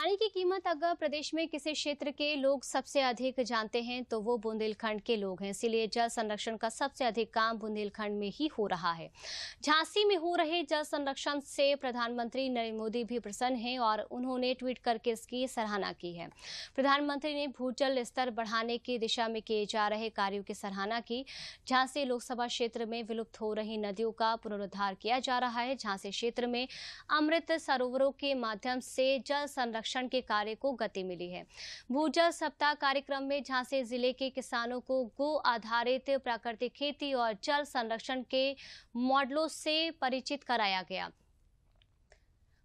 पानी की कीमत अगर प्रदेश में किसी क्षेत्र के लोग सबसे अधिक जानते हैं तो वो बुंदेलखंड के लोग हैं इसीलिए जल संरक्षण का सबसे अधिक काम बुंदेलखंड में ही हो रहा है झांसी में हो रहे जल संरक्षण से प्रधानमंत्री नरेंद्र मोदी भी प्रसन्न हैं और उन्होंने ट्वीट करके इसकी सराहना की है प्रधानमंत्री ने भूजल स्तर बढ़ाने की दिशा में किए जा रहे कार्यो की सराहना की झांसी लोकसभा क्षेत्र में विलुप्त हो रही नदियों का पुनरुद्वार किया जा रहा है झांसी क्षेत्र में अमृत सरोवरों के माध्यम से जल संरक्षण संरक्षण के कार्य को गति मिली है भूजल सप्ताह कार्यक्रम में झांसी जिले के किसानों को गो आधारित प्राकृतिक खेती और जल संरक्षण के मॉडलों से परिचित कराया गया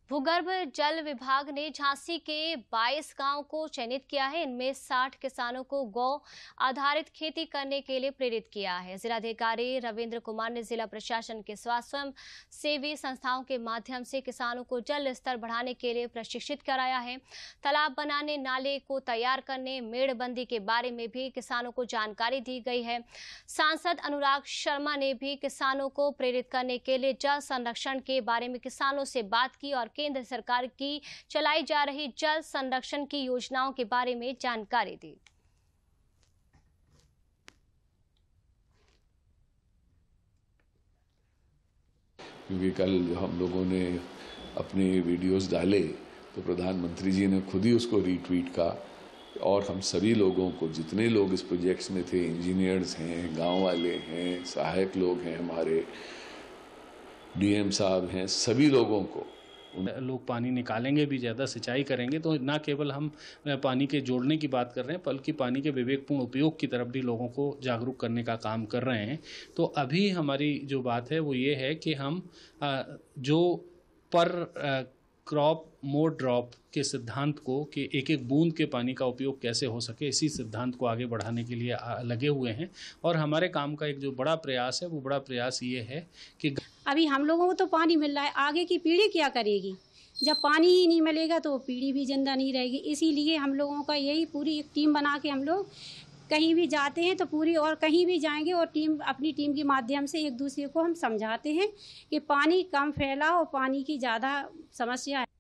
भूगर्भ जल विभाग ने झांसी के 22 गांव को चयनित किया है इनमें 60 किसानों को गौ आधारित खेती करने के लिए प्रेरित किया है जिलाधिकारी रविंद्र कुमार ने जिला प्रशासन के स्वास्थ्य सेवी संस्थाओं के माध्यम से किसानों को जल स्तर बढ़ाने के लिए प्रशिक्षित कराया है तालाब बनाने नाले को तैयार करने मेड़बंदी के बारे में भी किसानों को जानकारी दी गई है सांसद अनुराग शर्मा ने भी किसानों को प्रेरित करने के लिए जल संरक्षण के बारे में किसानों से बात की और केंद्र सरकार की चलाई जा रही जल संरक्षण की योजनाओं के बारे में जानकारी दी क्योंकि कल हम लोगों ने अपने वीडियोस डाले तो प्रधानमंत्री जी ने खुद ही उसको रीट्वीट कहा और हम सभी लोगों को जितने लोग इस प्रोजेक्ट्स में थे इंजीनियर्स हैं गांव वाले हैं सहायक लोग हैं हमारे डीएम साहब हैं सभी लोगों को लोग पानी निकालेंगे भी ज़्यादा सिंचाई करेंगे तो ना केवल हम पानी के जोड़ने की बात कर रहे हैं बल्कि पानी के विवेकपूर्ण उपयोग की तरफ भी लोगों को जागरूक करने का काम कर रहे हैं तो अभी हमारी जो बात है वो ये है कि हम जो पर क्रॉप मोर ड्रॉप के सिद्धांत को कि एक एक बूंद के पानी का उपयोग कैसे हो सके इसी सिद्धांत को आगे बढ़ाने के लिए लगे हुए हैं और हमारे काम का एक जो बड़ा प्रयास है वो बड़ा प्रयास ये है कि अभी हम लोगों को तो पानी मिल रहा है आगे की पीढ़ी क्या करेगी जब पानी ही नहीं मिलेगा तो पीढ़ी भी जिंदा नहीं रहेगी इसीलिए हम लोगों का यही पूरी एक टीम बना के हम लोग कहीं भी जाते हैं तो पूरी और कहीं भी जाएंगे और टीम अपनी टीम के माध्यम से एक दूसरे को हम समझाते हैं कि पानी कम फैला और पानी की ज़्यादा समस्या है